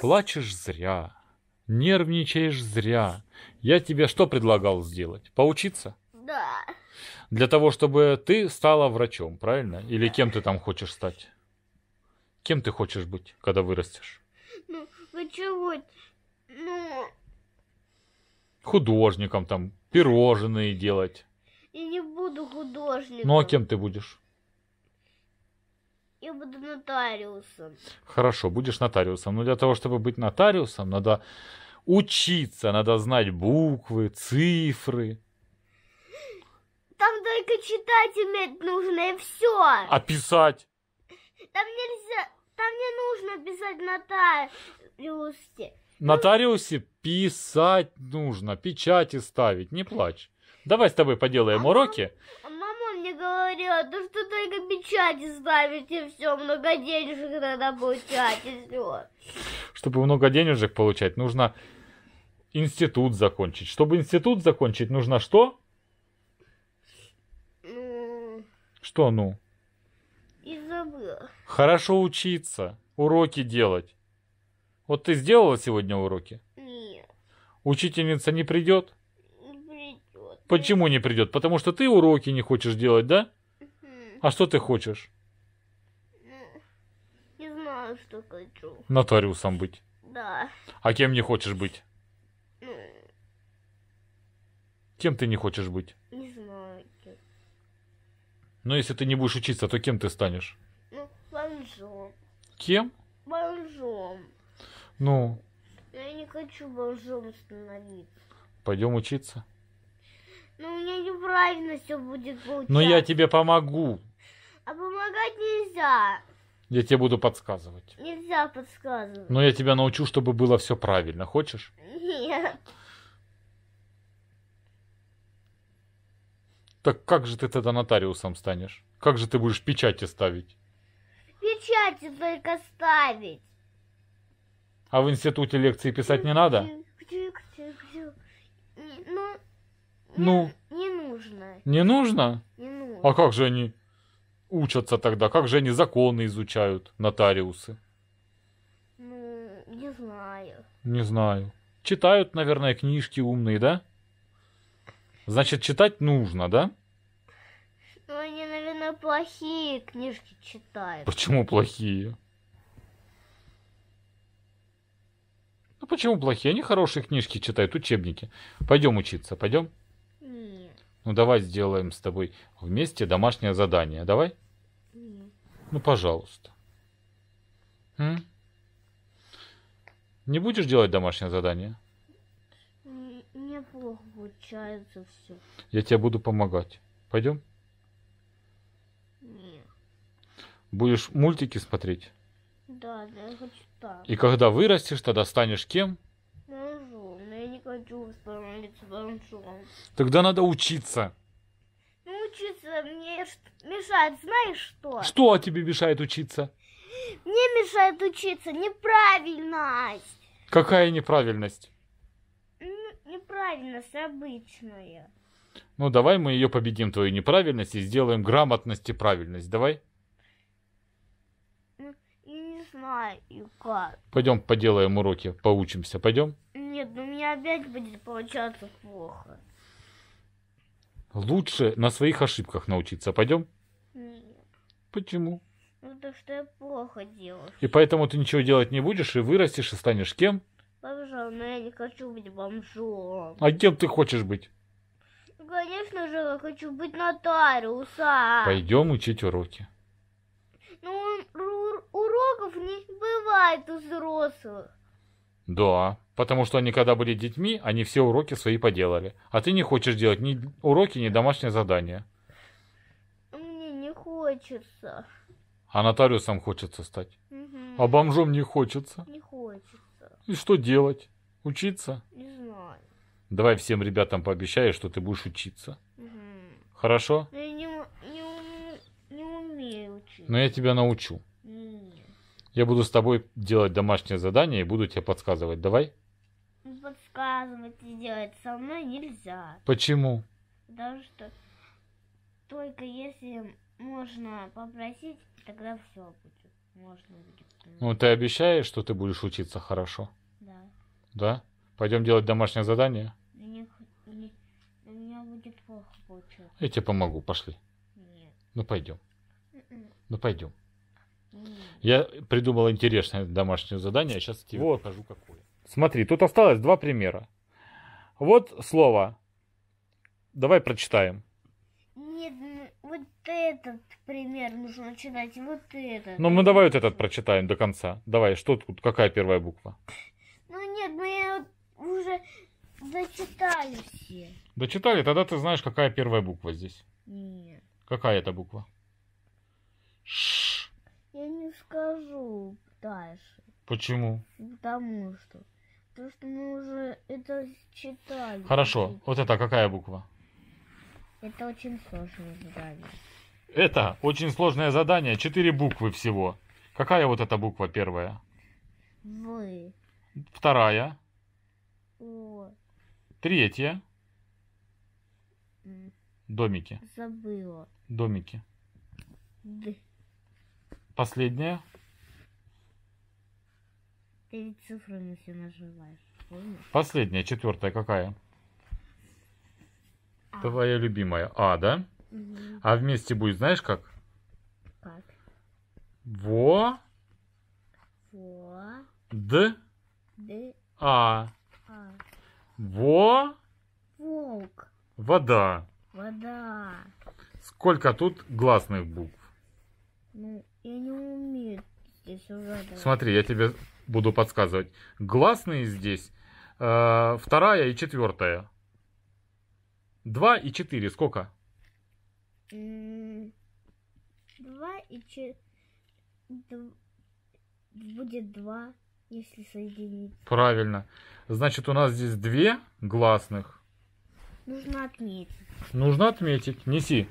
Плачешь зря, нервничаешь зря. Я тебе что предлагал сделать? Поучиться? Да. Для того, чтобы ты стала врачом, правильно? Или кем ты там хочешь стать? Кем ты хочешь быть, когда вырастешь? Ну, хочу быть, ну... Художником там, пирожные делать. Я не буду художником. Ну, а кем ты будешь? я буду нотариусом. Хорошо, будешь нотариусом. Но для того, чтобы быть нотариусом, надо учиться, надо знать буквы, цифры. Там только читать уметь нужно, и все. А писать? Там нельзя, там не нужно писать нотариусе. Нотариусе писать нужно, печати ставить, не плачь. Давай с тобой поделаем а уроки. Мама, говорила, то что только печать ставить и все, много денежек надо получать и все. Чтобы много денежек получать, нужно институт закончить. Чтобы институт закончить, нужно что? Ну... Что ну? И забыла. Хорошо учиться, уроки делать. Вот ты сделала сегодня уроки? Нет. Учительница не придет? Не придет. Почему не придет? Потому что ты уроки не хочешь делать, да? А что ты хочешь? Не знаю, что хочу. Нотариусом быть. Да. А кем не хочешь быть? Ну... Кем ты не хочешь быть? Не знаю. Но если ты не будешь учиться, то кем ты станешь? Ну, бомжом. Кем? Бомжом. Ну. я не хочу бомжом становиться. Пойдем учиться. Ну, у меня неправильно все будет ну, получаться. Но я тебе помогу. А помогать нельзя. Я тебе буду подсказывать. Нельзя подсказывать. Но я тебя научу, чтобы было все правильно. Хочешь? Нет. Так как же ты тогда нотариусом станешь? Как же ты будешь печати ставить? Печати только ставить. А в институте лекции писать не надо? Ну, ну не, не нужно. Не нужно? Не нужно. А как же они? учатся тогда? Как же они законы изучают, нотариусы? Ну, не знаю. Не знаю. Читают, наверное, книжки умные, да? Значит, читать нужно, да? Ну, они, наверное, плохие книжки читают. Почему плохие? Ну, почему плохие? Они хорошие книжки читают, учебники. Пойдем учиться, пойдем? Ну давай сделаем с тобой вместе домашнее задание. Давай? Нет. Ну, пожалуйста. М? Не будешь делать домашнее задание? Не плохо получается все. Я тебе буду помогать. Пойдем? Нет. Будешь мультики смотреть? Да, да, я хочу так. И когда вырастешь, тогда станешь кем? хочу становиться волонтером. Тогда надо учиться. Ну, учиться мне мешает, знаешь что? Что тебе мешает учиться? Мне мешает учиться неправильность. Какая неправильность? Ну, неправильность обычная. Ну, давай мы ее победим, твою неправильность, и сделаем грамотность и правильность. Давай. Ну, я не знаю, как. Пойдем поделаем уроки, поучимся. Пойдем? Нет, ну у меня опять будет получаться плохо. Лучше на своих ошибках научиться. Пойдем? Нет. Почему? Ну, потому что я плохо делаю. И поэтому ты ничего делать не будешь, и вырастешь, и станешь кем? Бомжом, но я не хочу быть бомжом. А кем ты хочешь быть? Ну, конечно же, я хочу быть нотариусом. Пойдем учить уроки. Ну, уроков не бывает у взрослых. Да. Потому что они, когда были детьми, они все уроки свои поделали. А ты не хочешь делать ни уроки, ни домашнее задание. Мне не хочется. А нотариусом хочется стать. Угу. А бомжом не хочется. Не хочется. И что делать? Учиться? Не знаю. Давай всем ребятам пообещаю, что ты будешь учиться. Угу. Хорошо? я не, не, не умею учиться. Но я тебя научу. Я буду с тобой делать домашнее задание и буду тебе подсказывать. Давай? подсказывать и делать со мной нельзя. Почему? Потому что только если можно попросить, тогда все будет. Можно будет. Ну, ты обещаешь, что ты будешь учиться хорошо? Да. Да? Пойдем делать домашнее задание? Не мне, у меня будет плохо получаться. Я тебе помогу, пошли. Нет. Ну, пойдем. М-м. Ну, пойдем. Я придумал интересное домашнее задание, сейчас а тебе вот. покажу какое. Смотри, тут осталось два примера. Вот слово. Давай прочитаем. Нет, вот этот пример нужно читать, вот этот. Ну, мы давай вот этот прочитаем до конца. Давай, что тут, какая первая буква? Ну нет, мы уже дочитали все. Дочитали? Тогда ты знаешь, какая первая буква здесь. Нет. Какая это буква? Ш. Я не скажу дальше. Почему? Потому что потому что мы уже это читали. Хорошо. Вот это какая буква? Это очень сложное задание. Это очень сложное задание. Четыре буквы всего. Какая вот эта буква первая? В. Вторая. О. Третья. Домики. Забыла. Домики. Д. Последняя. Ты ведь цифры все наживаешь, помнишь? Последняя, четвертая какая? А. Твоя любимая. А, да? Угу. А вместе будет, знаешь как? Как? Во. Во. Д. Д. А. а. Во. Волк. Вода. Вода. Сколько тут гласных букв? Ну, я не умею здесь угадывать. Смотри, я тебе буду подсказывать. Гласные здесь э, вторая и четвертая. Два и четыре сколько? Два и четыре. Будет два, если соединить. Правильно. Значит, у нас здесь две гласных. Нужно отметить. Нужно отметить. Неси.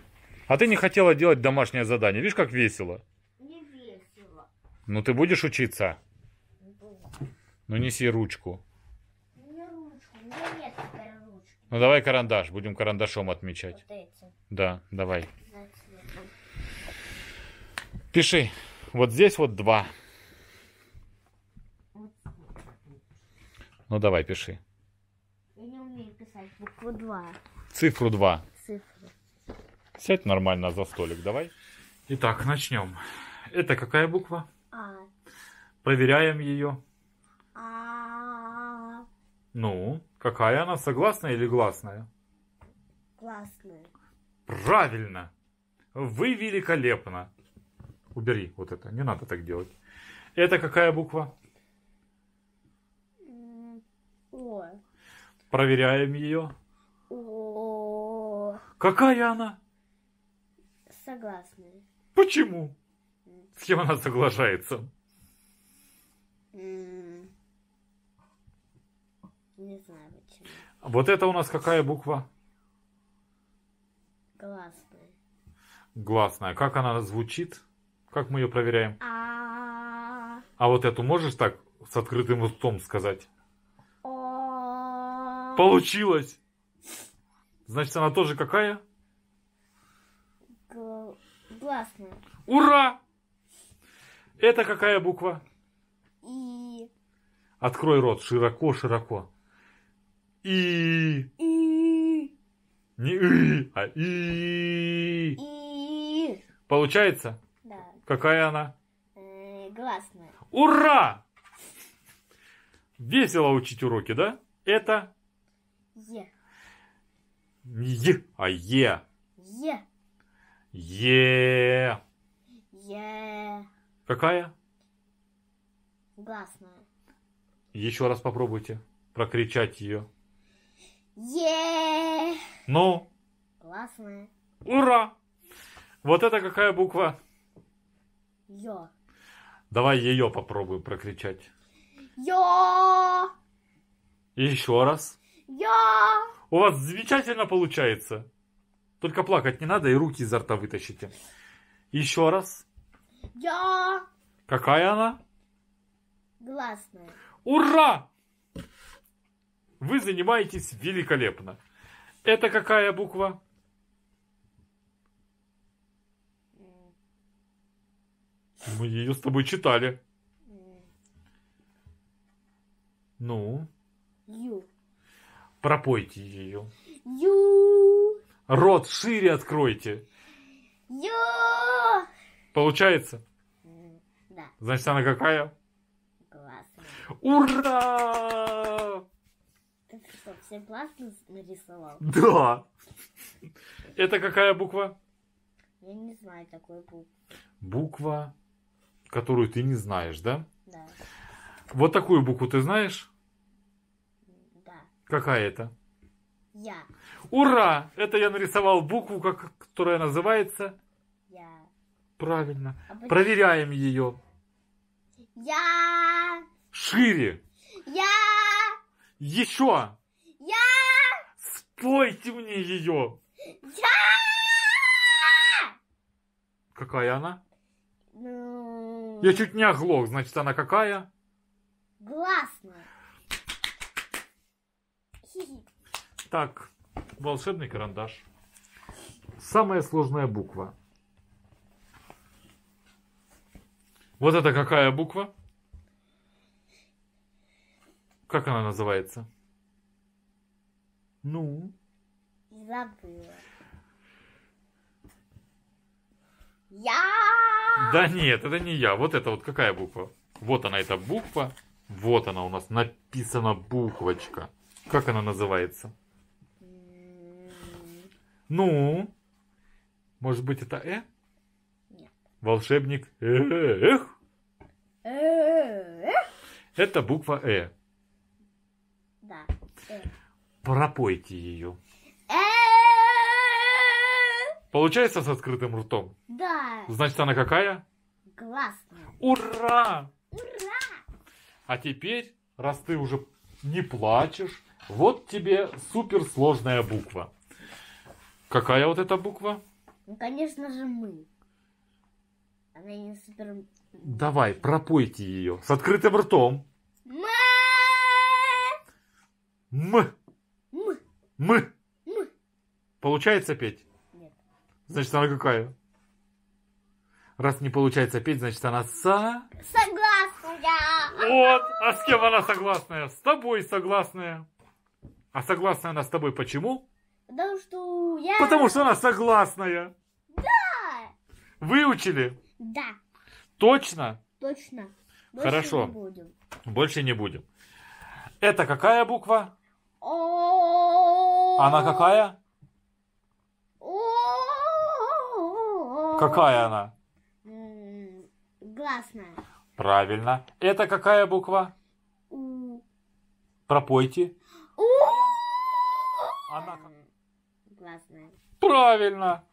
А ты не хотела делать домашнее задание. Видишь, как весело? Не весело. Ну, ты будешь учиться? Ну неси ручку. Не ручку, нет теперь Ну давай карандаш, будем карандашом отмечать. Вот Да, давай. Пиши. Вот здесь вот два. Ну давай, пиши. Я не умею писать букву два. Цифру два. Цифру. Сядь нормально за столик, давай. Итак, начнем. Это какая буква? А. Проверяем ее. Ну, какая она, согласная или гласная? Гласная. Правильно! Вы великолепно! Убери вот это, не надо так делать. Это какая буква? О. Проверяем ее. О. Какая она? Согласная. Почему? С кем она соглашается? Не знаю почему. Вот это у нас какая буква? Гласная. Гласная. Как она звучит? Как мы ее проверяем? А. А вот эту можешь так с открытым ртом сказать? О. Получилось. Значит, она тоже какая? Гласная. Ура! Это какая буква? И. Открой рот широко-широко. И. И. Не и, а и. И. Получается? Да. Какая она? Э, гласная. Ура! Весело учить уроки, да? Это? Е. Не Е, а Е. Е. Е. Е. Какая? Гласная. Еще раз попробуйте прокричать ее. Е. Ну. Классная. Ура! Вот это какая буква? Ё. Давай ее попробую прокричать. Ё. Еще раз. Ё. У вас замечательно получается. Только плакать не надо и руки изо рта вытащите. Еще раз. Я. Какая она? Гласная. Ура! Вы занимаетесь великолепно. Это какая буква? Мы ее с тобой читали. Ну? Ю. Пропойте ее. Ю. Рот шире откройте. Ю. Получается? Да. Значит, она какая? Классная. Ура! что, классно нарисовал? Да. Это какая буква? Я не знаю такой буквы. Буква, которую ты не знаешь, да? Да. Вот такую букву ты знаешь? Да. Какая это? Я. Ура! Это я нарисовал букву, которая называется... Я. Правильно. А Проверяем ее. Я. Шире. Я. Еще. Я! Спойте мне ее! Я! Какая она? Ну... Я чуть не оглох, значит она какая? Гласная. Так, волшебный карандаш. Самая сложная буква. Вот это какая буква? Как она называется? Ну? Забыла. Я! Да нет, это не я. Вот это вот какая буква? Вот она, эта буква. Вот она у нас написана буквочка. Как она называется? Ну? Может быть, это Э? Волшебник «э», Эх. Это буква Э пропойте ее. Получается с открытым ртом? Да. Значит, она какая? Гласная. Ура! Ура! А теперь, раз ты уже не плачешь, вот тебе суперсложная буква. Какая вот эта буква? Ну, конечно же, мы. Она не супер... Давай, пропойте ее с открытым ртом. М. М. Мы. Мы. Получается петь? Нет. Значит, она какая? Раз не получается петь, значит, она со... Согласная. Вот. А с кем она согласная? С тобой согласная. А согласная она с тобой почему? Потому что я... Потому что она согласная. Да. Выучили? Да. Точно? Точно. Больше Хорошо. Не будем. Больше не будем. Это какая буква? Она какая? Какая она? Гласная. Правильно. Это какая буква? Пропойте. У. Она Гласная. Правильно.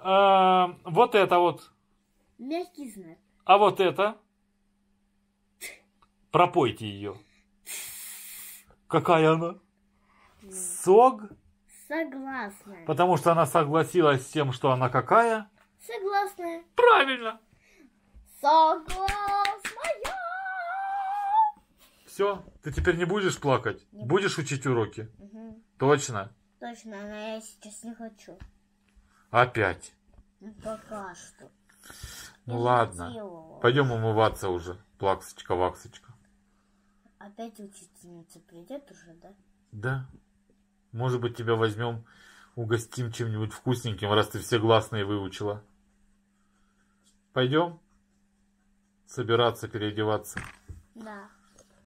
А, вот это вот. Мягкий знак. А вот это? Пропойте ее. Какая она? Сог? Согласная. Потому что она согласилась с тем, что она какая? Согласная. Правильно. Согласная. Все, ты теперь не будешь плакать? Не. Будешь учить уроки? Угу. Точно? Точно, но я сейчас не хочу. Опять? Ну, пока что. Ну я ладно, пойдем умываться уже, плаксочка-ваксочка. Опять учительница придет уже, да? Да. Может быть, тебя возьмем, угостим чем-нибудь вкусненьким, раз ты все гласные выучила. Пойдем собираться, переодеваться. Да.